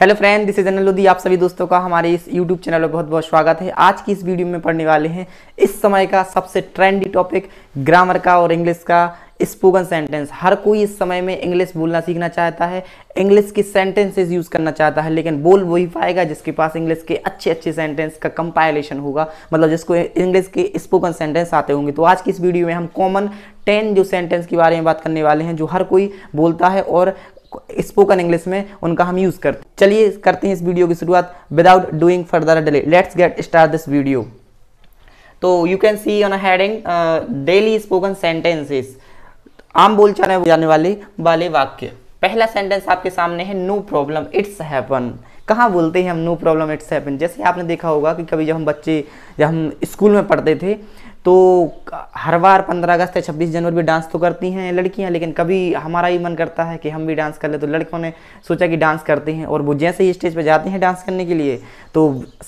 hello friend this is Anil आप सभी दोस्तों का हमारे इस यूट्यूब चैनल पर बहुत बहुत स्वागत है आज की इस वीडियो में पढ़ने वाले हैं इस समय का सबसे ट्रेंडी टॉपिक ग्रामर का और इंग्लिश का स्पोकन सेंटेंस हर कोई इस समय में इंग्लिश बोलना सीखना चाहता है इंग्लिश की सेंटेंसेस यूज़ करना चाहता है लेकिन बोल वही पाएगा जिसके पास इंग्लिश के अच्छे अच्छे सेंटेंस का कंपाइलेशन होगा मतलब जिसको इंग्लिश के स्पोकन सेंटेंस आते होंगे तो आज की इस वीडियो में हम कॉमन टेन जो सेंटेंस के बारे में बात करने वाले हैं जो हर कोई बोलता है और स्पोकन इंग्लिश में उनका हम यूज़ करते हैं चलिए करते हैं इस वीडियो की शुरुआत without doing further delay let's get start this video तो you can see on heading daily spoken sentences आम बोल में जाने वाले वाले वाक्य पहला सेंटेंस आपके सामने है नो प्रॉब्लम इट्स हैपन कहाँ बोलते हैं हम नो प्रॉब्लम इट्स हैपन जैसे आपने देखा होगा कि कभी जब हम बच्चे जब हम स्कूल में पढ़ते थे तो हर बार 15 अगस्त या 26 जनवरी भी डांस तो करती हैं लड़कियां लेकिन कभी हमारा ही मन करता है कि हम भी डांस कर ले तो लड़कों ने सोचा कि डांस करते हैं और वो जैसे ही स्टेज पर जाते हैं डांस करने के लिए तो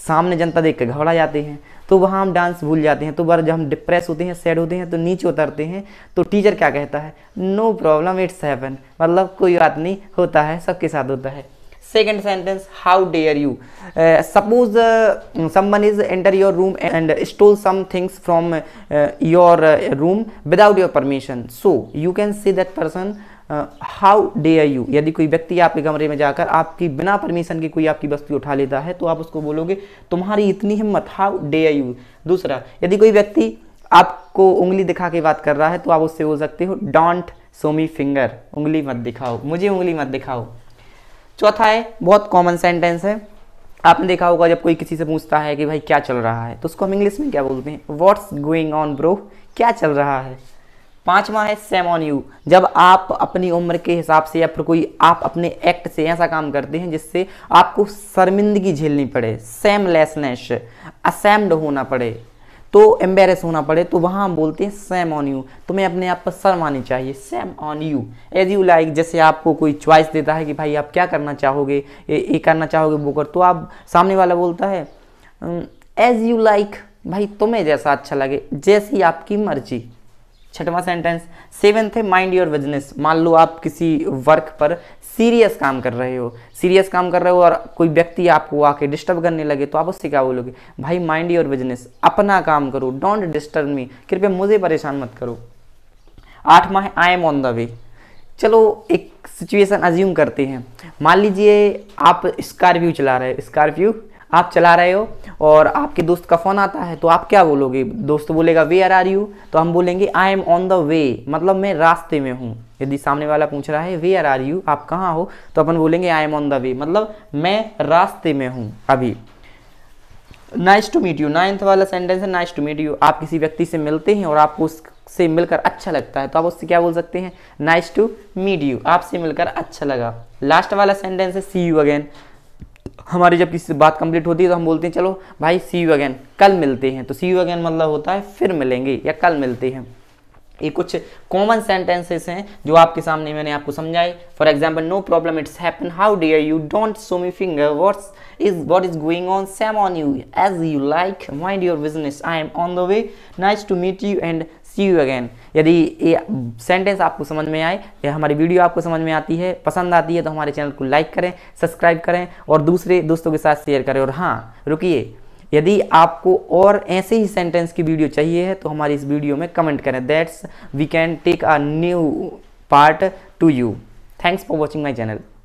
सामने जनता देख कर घबरा जाते हैं तो वहाँ हम डांस भूल जाते हैं तो बार जब हम डिप्रेस होते हैं सैड होते हैं तो नीचे उतरते हैं तो टीचर क्या कहता है नो प्रॉब्लम इट्स हैपन मतलब कोई बात नहीं होता है सबके साथ होता है second sentence how dare you suppose suppose uh, someone is enter your room and, and stole some things from uh, your uh, room without your permission so you how dare you यदि कोई व्यक्ति आपके कमरे में जाकर आपकी बिना permission के कोई आपकी वस्तु उठा लेता है तो आप उसको बोलोगे तुम्हारी इतनी हिम्मत हाउ डे आर यू दूसरा यदि कोई व्यक्ति आपको उंगली दिखा के बात कर रहा है तो आप उससे बोल सकते हो डोंट सोमी मी फिंगर उंगली मत दिखाओ मुझे उंगली मत दिखाओ चौथा है बहुत कॉमन सेंटेंस है आपने देखा होगा जब कोई किसी से पूछता है कि भाई क्या चल रहा है तो उसको हम इंग्लिश में क्या बोलते हैं व्हाट्स गोइंग ऑन ब्रो क्या चल रहा है पांचवा है सेम ऑन यू जब आप अपनी उम्र के हिसाब से या फिर कोई आप अपने एक्ट से ऐसा काम करते हैं जिससे आपको शर्मिंदगी झेलनी पड़े सेमलेसनेस असैम्ड होना पड़े तो एम्बेरस होना पड़े तो वहाँ हम बोलते हैं सेम ऑन यू तुम्हें अपने आप पर शर्म आनी चाहिए shame on you as you like जैसे आपको कोई च्वाइस देता है कि भाई आप क्या करना चाहोगे ये करना चाहोगे वो कर तो आप सामने वाला बोलता है एज यू लाइक भाई तुम्हें जैसा अच्छा लगे जैसी आपकी मर्जी छठवां सेंटेंस सेवेंथ है माइंड योर बिजनेस मान लो आप किसी वर्क पर सीरियस काम कर रहे हो सीरियस काम कर रहे हो और कोई व्यक्ति आपको आके डिस्टर्ब करने लगे तो आप उससे क्या बोलोगे भाई माइंड योर बिजनेस अपना काम करो डोंट डिस्टर्ब मी कृपया मुझे परेशान मत करो आठवां है I am on the way चलो एक सिचुएशन अज्यूम करते हैं मान लीजिए आप स्कॉर्पियो चला रहे हो स्कॉर्पियो आप चला रहे हो और आपके दोस्त का फ़ोन आता है तो आप क्या बोलोगे दोस्त बोलेगा वे आर आर यू तो हम बोलेंगे I am on the way मतलब मैं रास्ते में हूँ यदि सामने वाला पूछ रहा है आर आर यू आप कहाँ हो तो अपन बोलेंगे I am on the way मतलब मैं रास्ते में हूँ अभी nice to meet you ninth वाला सेंटेंस है नाइस टू मीट यू आप किसी व्यक्ति से मिलते हैं और आपको उससे मिलकर अच्छा लगता है तो आप उससे क्या बोल सकते हैं नाइस टू मीट यू आपसे मिलकर अच्छा लगा लास्ट वाला सेंटेंस है सी यू अगेन हमारी जब किसी बात कंप्लीट होती है तो हम बोलते हैं चलो भाई सी यू अगेन कल मिलते हैं तो सी यू अगेन मतलब होता है फिर मिलेंगे या कल मिलते हैं ये कुछ कॉमन सेंटेंसेस हैं जो आपके सामने मैंने आपको समझाए for example no problem it's happen how are you don't show me finger what's is what is going on shame on you as you like mind your business I am on the way nice to meet you and see you again यदि ये sentence आपको समझ में आए या हमारी video आपको समझ में आती है पसंद आती है तो हमारे चैनल को लाइक करें सब्सक्राइब करें और दूसरे दोस्तों के साथ शेयर करें और हाँ रुकिए यदि आपको और ऐसे ही सेंटेंस की वीडियो चाहिए है तो हमारी इस वीडियो में कमेंट करें that's we can take a new part to you thanks for watching my channel